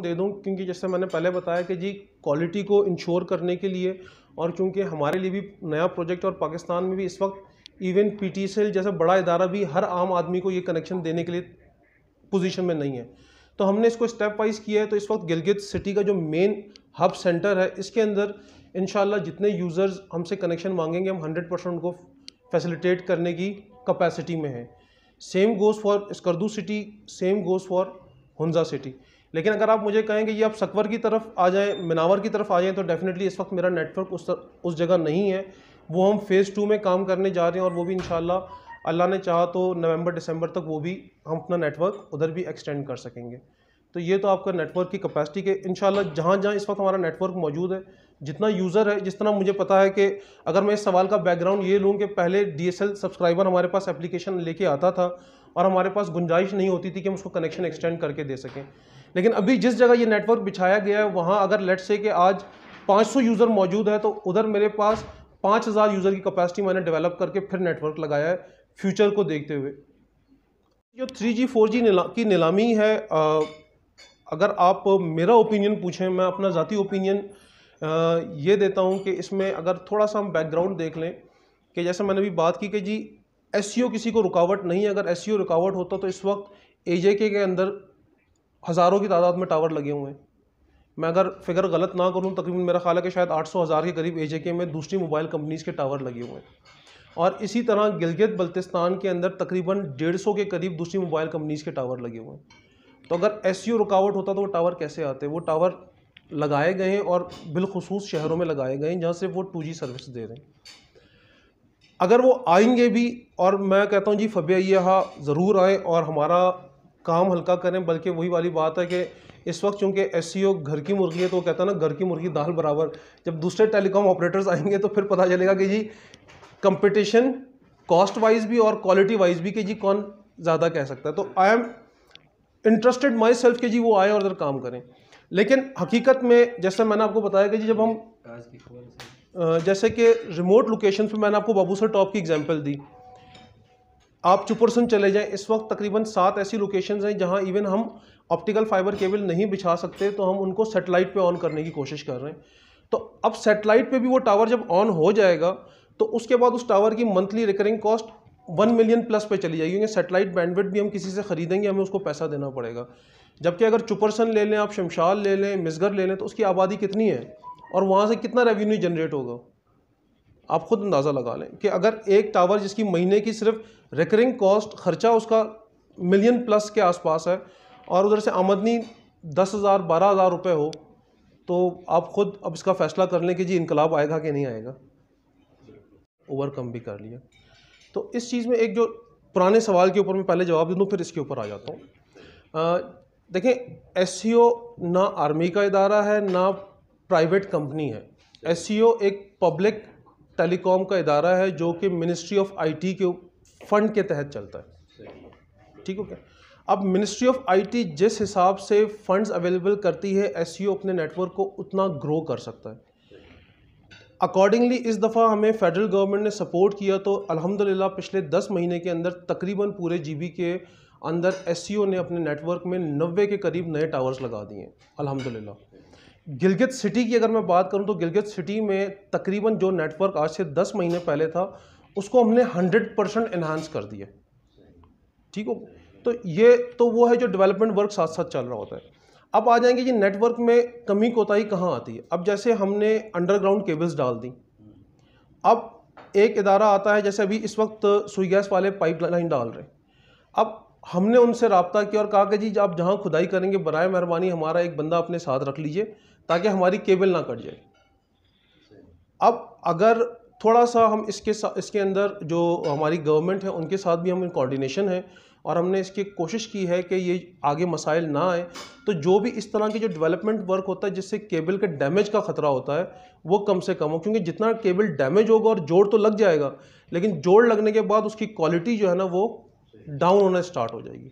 दे दूँ क्योंकि जैसे मैंने पहले बताया कि जी क्वालिटी को इंश्योर करने के लिए और चूँकि हमारे लिए भी नया प्रोजेक्ट और पाकिस्तान में भी इस वक्त even P T C L जैसा बड़ा इदारा भी हर आम आदमी को ये कनेक्शन देने के लिए पोजीशन में नहीं है तो हमने इसको स्टेप वाइज किया है तो इस वक्त गिलगित सिटी का जो मेन हब सेंटर है इसके अंदर इन जितने यूज़र्स हमसे कनेक्शन मांगेंगे हम हंड्रेड परसेंट उनको फैसिलिटेट करने की कैपेसिटी में है same goes for Skardu city same goes for Hunza city लेकिन अगर आप मुझे कहेंगे ये आप सकवर की तरफ आ जाए मिनावर की तरफ आ जाएँ तो डेफिनेटली इस वक्त मेरा नेटवर्क उस तर, उस जगह नहीं है वो हम फ़ेज़ टू में काम करने जा रहे हैं और वो भी इन अल्लाह ने चाहा तो नवंबर दिसंबर तक वो भी हम अपना नेटवर्क उधर भी एक्सटेंड कर सकेंगे तो ये तो आपका नेटवर्क की कैपेसिटी के इन जहाँ जहाँ इस वक्त हमारा नेटवर्क मौजूद है जितना यूज़र है जिस तरह मुझे पता है कि अगर मैं इस सवाल का बैकग्राउंड ये लूँ कि पहले एल सब्सक्राइबर हमारे पास एप्लीकेशन लेके आता था और हमारे पास गुंजाइश नहीं होती थी कि हम उसको कनेक्शन एक्सटेंड करके दे सकें लेकिन अभी जिस जगह ये नेटवर्क बिछाया गया है वहाँ अगर लेट से कि आज 500 यूज़र मौजूद है तो उधर मेरे पास 5000 यूज़र की कैपेसिटी मैंने डेवलप करके फिर नेटवर्क लगाया है फ्यूचर को देखते हुए जो 3G 4G निला, की नीलामी है आ, अगर आप मेरा ओपिनियन पूछें मैं अपना ज़ाती ओपिनियन ये देता हूँ कि इसमें अगर थोड़ा सा हम बैकग्राउंड देख लें कि जैसे मैंने अभी बात की कि जी एस किसी को रुकावट नहीं है अगर एस रुकावट होता तो इस वक्त ए के अंदर हज़ारों की तादाद में टावर लगे हुए हैं मैं अगर फिगर गलत ना करूं तकरीबन मेरा ख्याल है कि शायद आठ सौ हज़ार के करीब ए के में दूसरी मोबाइल कंपनीज़ के टावर लगे हुए हैं और इसी तरह गिलगित बल्तिस्तान के अंदर तकरीबन डेढ़ सौ के करीब दूसरी मोबाइल कंपनीज़ के टावर लगे हुए हैं तो अगर एस रुकावट होता तो वो टावर कैसे आते वो टावर लगाए गए हैं और बिलखसूस शहरों में लगाए गए हैं जहाँ से वो टू सर्विस दे रहे हैं अगर वो आएंगे भी और मैं कहता हूँ जी फ़बिया यह ज़रूर आए और हमारा काम हल्का करें बल्कि वही वाली बात है कि इस वक्त चूंकि एस घर की मुर्गी है तो कहता है ना घर की मुर्गी दाल बराबर जब दूसरे टेलीकॉम ऑपरेटर्स आएंगे तो फिर पता चलेगा कि जी कंपटीशन कॉस्ट वाइज भी और क्वालिटी वाइज भी कि जी कौन ज़्यादा कह सकता है तो I am interested myself कि जी वो आए और उधर काम करें लेकिन हकीकत में जैसे मैंने आपको बताया कि जी जब हम जैसे कि रिमोट लोकेशन पे मैंने आपको बाबूसर टॉप की एग्जांपल दी आप चुपरसन चले जाएं इस वक्त तकरीबन सात ऐसी लोकेशंस हैं जहां इवन हम ऑप्टिकल फाइबर केबल नहीं बिछा सकते तो हम उनको सेटेलाइट पे ऑन करने की कोशिश कर रहे हैं तो अब सेटेलाइट पे भी वो टावर जब ऑन हो जाएगा तो उसके बाद उस टावर की monthly recurring cost one million plus पे चली जाएगी क्योंकि सेटेलाइट बैंडविड भी हम किसी से ख़रीदेंगे हमें उसको पैसा देना पड़ेगा जबकि अगर चुपरसन ले लें आप शमशाल ले लें मिसगर ले लें तो उसकी आबादी कितनी है और वहाँ से कितना रेवेन्यू जनरेट होगा आप खुद अंदाज़ा लगा लें कि अगर एक टावर जिसकी महीने की सिर्फ रिकरिंग कॉस्ट खर्चा उसका मिलियन प्लस के आसपास है और उधर से आमदनी दस हज़ार बारह हज़ार रुपये हो तो आप खुद अब इसका फ़ैसला कर लें कि जी इनकलाब आएगा कि नहीं आएगा ओवरकम भी कर लिया तो इस चीज़ में एक जो पुराने सवाल के ऊपर मैं पहले जवाब दे दूँ फिर इसके ऊपर आ जाता हूँ देखें एस ना आर्मी का इदारा है ना प्राइवेट कंपनी है एस e एक पब्लिक टेलीकॉम का इदारा है जो कि मिनिस्ट्री ऑफ आईटी के फंड के तहत चलता है ठीक हो गया अब मिनिस्ट्री ऑफ आईटी जिस हिसाब से फंड्स अवेलेबल करती है एस e अपने नेटवर्क को उतना ग्रो कर सकता है अकॉर्डिंगली इस दफ़ा हमें फेडरल गवर्नमेंट ने सपोर्ट किया तो अल्हम्दुलिल्लाह पिछले दस महीने के अंदर तकरीबन पूरे जीबी के अंदर एस e ने अपने नेटवर्क में नब्बे के करीब नए टावर्स लगा दिए अलहमदिल्ला गिलगित सिटी की अगर मैं बात करूं तो गिलगित सिटी में तकरीबन जो नेटवर्क आज से दस महीने पहले था उसको हमने हंड्रेड परसेंट इन्हांस कर दिया ठीक हो तो ये तो वो है जो डेवलपमेंट वर्क साथ साथ चल रहा होता है अब आ जाएंगे जी नेटवर्क में कमी कोताही कहाँ आती है अब जैसे हमने अंडरग्राउंड केबल्स डाल दी अब एक इदारा आता है जैसे अभी इस वक्त सुई गैस वाले पाइप डाल रहे अब हमने उनसे रबता किया और कहा कि जी आप जहाँ खुदाई करेंगे बरए मेहरबानी हमारा एक बंदा अपने साथ रख लीजिए ताकि हमारी केबल ना कट जाए अब अगर थोड़ा सा हम इसके इसके अंदर जो हमारी गवर्नमेंट है उनके साथ भी हम कोऑर्डिनेशन है और हमने इसकी कोशिश की है कि ये आगे मसाइल ना आए तो जो भी इस तरह के जो डेवलपमेंट वर्क होता है जिससे केबल के डैमेज का ख़तरा होता है वो कम से कम हो क्योंकि जितना केबल डैमेज होगा और जोड़ तो लग जाएगा लेकिन जोड़ लगने के बाद उसकी क्वालिटी जो है ना वो डाउन होना स्टार्ट हो जाएगी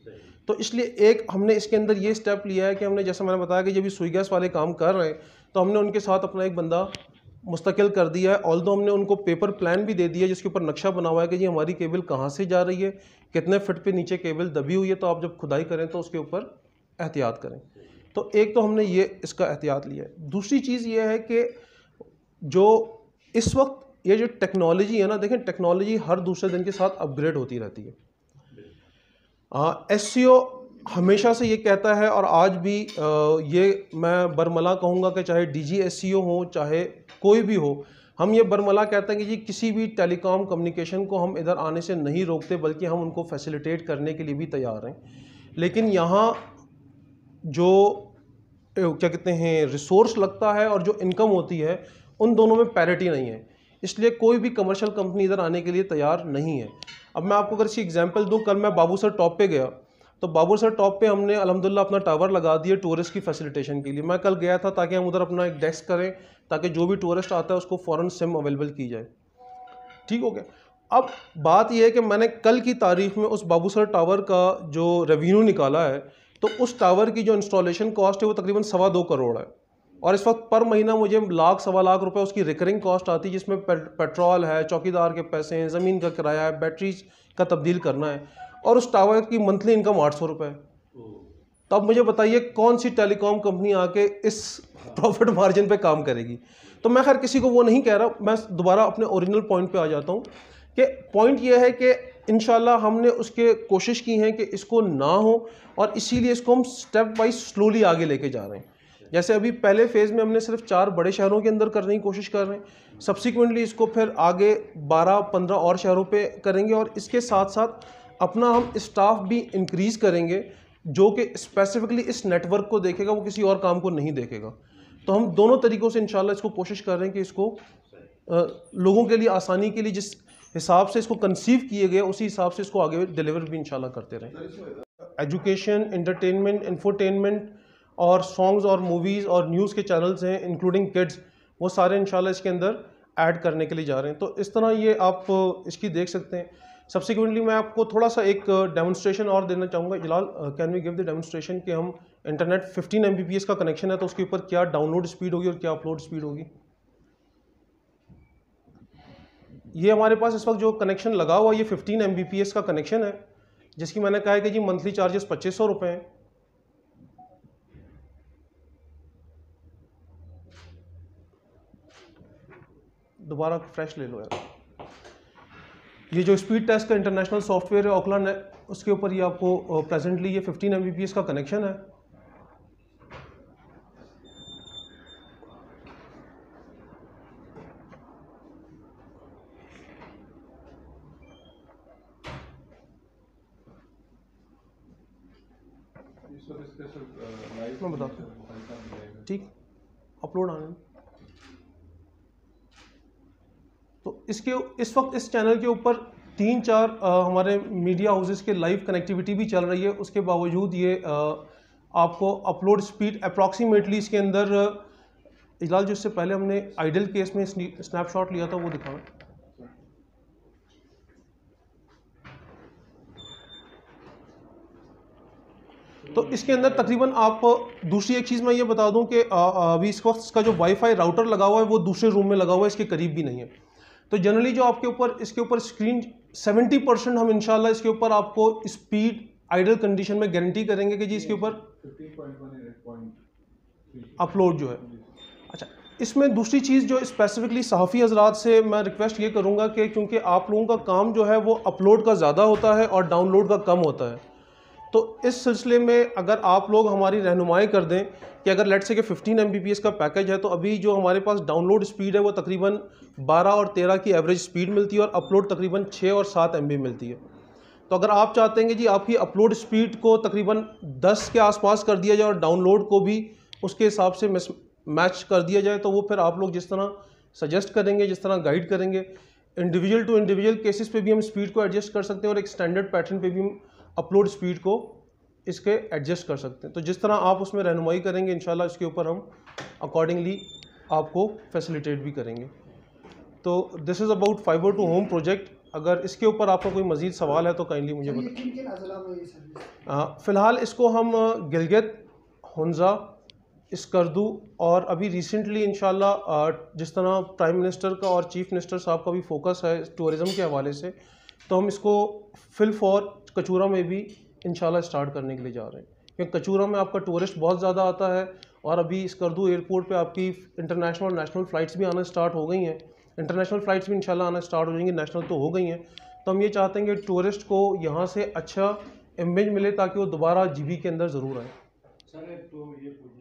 तो इसलिए एक हमने इसके अंदर ये स्टेप लिया है कि हमने जैसा मैंने बताया कि जब ये सुई गैस वाले काम कर रहे हैं तो हमने उनके साथ अपना एक बंदा मुस्तकिल कर दिया है ऑल दो हमने उनको पेपर प्लान भी दे दिया है जिसके ऊपर नक्शा बना हुआ है कि जी हमारी केबल कहाँ से जा रही है कितने फिट पे नीचे केबल दबी हुई है तो आप जब खुदाई करें तो उसके ऊपर एहतियात करें तो एक तो हमने ये इसका एहतियात लिया है दूसरी चीज़ ये है कि जो इस वक्त ये जो टेक्नोलॉजी है ना देखें टेक्नोलॉजी हर दूसरे दिन के साथ अपग्रेड होती रहती है एस हाँ, हमेशा से ये कहता है और आज भी आ, ये मैं बरमला कहूँगा कि चाहे डी जी एस हो चाहे कोई भी हो हम ये बरमला कहते हैं कि जी किसी भी टेलीकॉम कम्युनिकेशन को हम इधर आने से नहीं रोकते बल्कि हम उनको फैसिलिटेट करने के लिए भी तैयार हैं लेकिन यहाँ जो क्या कहते हैं रिसोर्स लगता है और जो इनकम होती है उन दोनों में पैरिटी नहीं है इसलिए कोई भी कमर्शियल कंपनी इधर आने के लिए तैयार नहीं है अब मैं आपको अगर इसी एग्जाम्पल दूँ कल मैं बाबू सर टॉप पर गया तो बाबू सर टॉप पर हमने अलहमदिल्ला अपना टावर लगा दिया टूरिस्ट की फैसिलिटेशन के लिए मैं कल गया था ताकि हम उधर अपना एक डेस्क करें ताकि जो भी टूरिस्ट आता है उसको फ़ौरन सिम अवेलेबल की जाए ठीक हो गया अब बात यह है कि मैंने कल की तारीख में उस बाबू सर टावर का जो रेवेन्यू निकाला है तो उस टावर की जो इंस्टॉलेशन कॉस्ट है वो तकरीबन सवा दो करोड़ है और इस वक्त पर महीना मुझे लाख सवा लाख रुपए उसकी रिकरिंग कॉस्ट आती है जिसमें पेट्रोल है चौकीदार के पैसे हैं ज़मीन का किराया है बैटरी का तब्दील करना है और उस टावर की मंथली इनकम आठ सौ रुपये तो अब मुझे बताइए कौन सी टेलीकॉम कंपनी आके इस प्रॉफिट मार्जिन पे काम करेगी तो मैं खैर किसी को वो नहीं कह रहा मैं दोबारा अपने ओरिजिनल पॉइंट पे आ जाता हूँ कि पॉइंट ये है कि इन हमने उसके कोशिश की है कि इसको ना हो और इसीलिए इसको हम स्टेप बाई स्लोली आगे लेके जा रहे हैं जैसे अभी पहले फेज़ में हमने सिर्फ चार बड़े शहरों के अंदर करने की कोशिश कर रहे हैं सब्सिक्वेंटली इसको फिर आगे 12-15 और शहरों पे करेंगे और इसके साथ साथ अपना हम स्टाफ भी इंक्रीज़ करेंगे जो कि स्पेसिफिकली इस नेटवर्क को देखेगा वो किसी और काम को नहीं देखेगा तो हम दोनों तरीक़ों से इन इसको कोशिश कर रहे हैं कि इसको आ, लोगों के लिए आसानी के लिए जिस हिसाब से इसको कंसीव किए गए उसी हिसाब से इसको आगे डिलीवर भी इंशाल्लाह करते रहें एजुकेशन इंटरटेनमेंट इन्फोटेनमेंट और सॉन्ग्स और मूवीज़ और न्यूज़ के चैनल्स हैं इंक्लूडिंग किड्स वो सारे इन इसके अंदर ऐड करने के लिए जा रहे हैं तो इस तरह ये आप इसकी देख सकते हैं सब्सिक्वेंटली मैं आपको थोड़ा सा एक डेमोस्ट्रेशन और देना चाहूँगा Jalal can we give the demonstration कि हम इंटरनेट 15 एम का कनेक्शन है तो उसके ऊपर क्या डाउनलोड स्पीड होगी और क्या अपलोड स्पीड होगी ये हमारे पास इस वक्त जो कनेक्शन लगा हुआ ये 15 एम का कनेक्शन है जिसकी मैंने कहा है कि जी मंथली चार्जेस पच्चीस सौ हैं दोबारा फ्रेश ले लो यार ये जो स्पीड टेस्ट का इंटरनेशनल सॉफ्टवेयर है ओकला ने उसके ऊपर ये आपको प्रेजेंटली ये 15 एम का कनेक्शन है मैं बताता हूँ ठीक अपलोड आने तो इसके इस वक्त इस चैनल के ऊपर तीन चार आ, हमारे मीडिया हाउसेस के लाइव कनेक्टिविटी भी चल रही है उसके बावजूद ये आ, आपको अपलोड स्पीड अप्रॉक्सीमेटली इसके अंदर इजलाल जो इससे पहले हमने आइडल केस में स्नैपशॉट लिया था वो दिखा तो इसके अंदर तकरीबन आप दूसरी एक चीज़ मैं ये बता दूं कि अभी इस वक्त इसका जो वाईफाई राउटर लगा हुआ है वो दूसरे रूम में लगा हुआ है इसके करीब भी नहीं है तो जनरली जो आपके ऊपर इसके ऊपर स्क्रीन 70 परसेंट हम इनशाला इसके ऊपर आपको स्पीड आइडल कंडीशन में गारंटी करेंगे कि जी इसके ऊपर अपलोड जो है अच्छा इसमें दूसरी चीज़ जो स्पेसिफिकली सहाफ़ी हजरात से मैं रिक्वेस्ट ये करूँगा कि क्योंकि आप लोगों का काम जो है वो अपलोड का ज़्यादा होता है और डाउनलोड का कम होता है तो इस सिलसिले में अगर आप लोग हमारी रहनुमाई कर दें कि अगर लेट से कि 15 एम का पैकेज है तो अभी जो हमारे पास डाउनलोड स्पीड है वो तकरीबन 12 और 13 की एवरेज स्पीड मिलती है और अपलोड तकरीबन 6 और 7 एम मिलती है तो अगर आप चाहते हैं कि जी आपकी अपलोड स्पीड को तकरीबन 10 के आसपास कर दिया जाए और डाउनलोड को भी उसके हिसाब से मैच कर दिया जाए तो वो फिर आप लोग जिस तरह सजेस्ट करेंगे जिस तरह गाइड करेंगे इंडिविजुअल टू इंडिविजुअल केसेस पे भी हम स्पीड को एडजस्ट कर सकते हैं और एक स्टैंडर्ड पैटर्न पे भी हम अपलोड स्पीड को इसके एडजस्ट कर सकते हैं तो जिस तरह आप उसमें रहनुमाई करेंगे इन इसके ऊपर हम अकॉर्डिंगली आपको फैसिलिटेट भी करेंगे तो this is about fibre to home project अगर इसके ऊपर आपका कोई मज़ीद सवाल है तो काइंडली मुझे बता हाँ, फ़िलहाल इसको हम गिलगित हंजा इसकर्दू और अभी रिसेंटली इन जिस तरह प्राइम मिनिस्टर का और चीफ मिनिस्टर साहब का भी फोकस है टूरिज़म के हवाले से तो हम इसको फिल फॉर कचूरा में भी इंशाल्लाह स्टार्ट करने के लिए जा रहे हैं क्योंकि कचूरा में आपका टूरिस्ट बहुत ज़्यादा आता है और अभी इस करदू एयरपोर्ट पे आपकी इंटरनेशनल नेशनल फ़्लाइट्स भी आना स्टार्ट हो गई हैं इंटरनेशनल फ़्लाइट्स भी इंशाल्लाह आना स्टार्ट हो जाएंगी नेशनल तो हो गई हैं तो हम ये चाहते हैं कि टूरिस्ट को यहाँ से अच्छा इमेज मिले ताकि वो दोबारा जीबी के अंदर ज़रूर आए सर तो ये